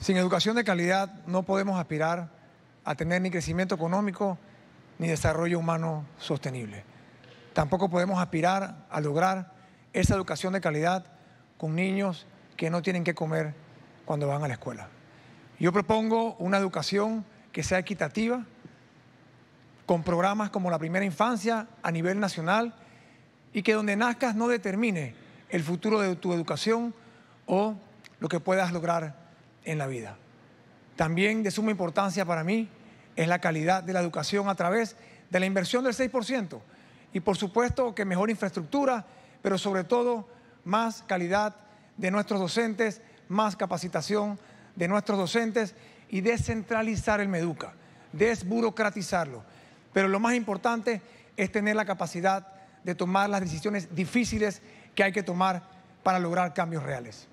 Sin educación de calidad no podemos aspirar a tener ni crecimiento económico ni desarrollo humano sostenible. Tampoco podemos aspirar a lograr esa educación de calidad con niños que no tienen que comer cuando van a la escuela. Yo propongo una educación que sea equitativa, con programas como la primera infancia a nivel nacional y que donde nazcas no determine el futuro de tu educación o lo que puedas lograr en la vida. También de suma importancia para mí es la calidad de la educación a través de la inversión del 6% y por supuesto que mejor infraestructura, pero sobre todo más calidad de nuestros docentes, más capacitación de nuestros docentes y descentralizar el Meduca, desburocratizarlo. Pero lo más importante es tener la capacidad de tomar las decisiones difíciles que hay que tomar para lograr cambios reales.